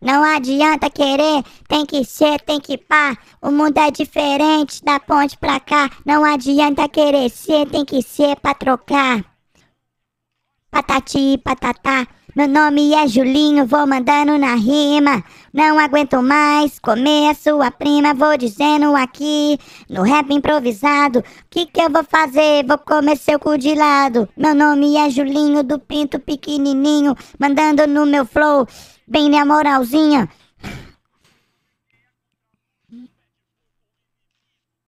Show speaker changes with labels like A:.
A: Não adianta querer, tem que ser, tem que pá. O mundo é diferente da ponte pra cá. Não adianta querer ser, tem que ser pra trocar. Patati, patatá. Meu nome é Julinho, vou mandando na rima. Não aguento mais comer a sua prima, vou dizendo aqui no rap improvisado. Que que eu vou fazer? Vou comer seu cu de lado. Meu nome é Julinho do Pinto Pequenininho, mandando no meu flow, bem minha moralzinha.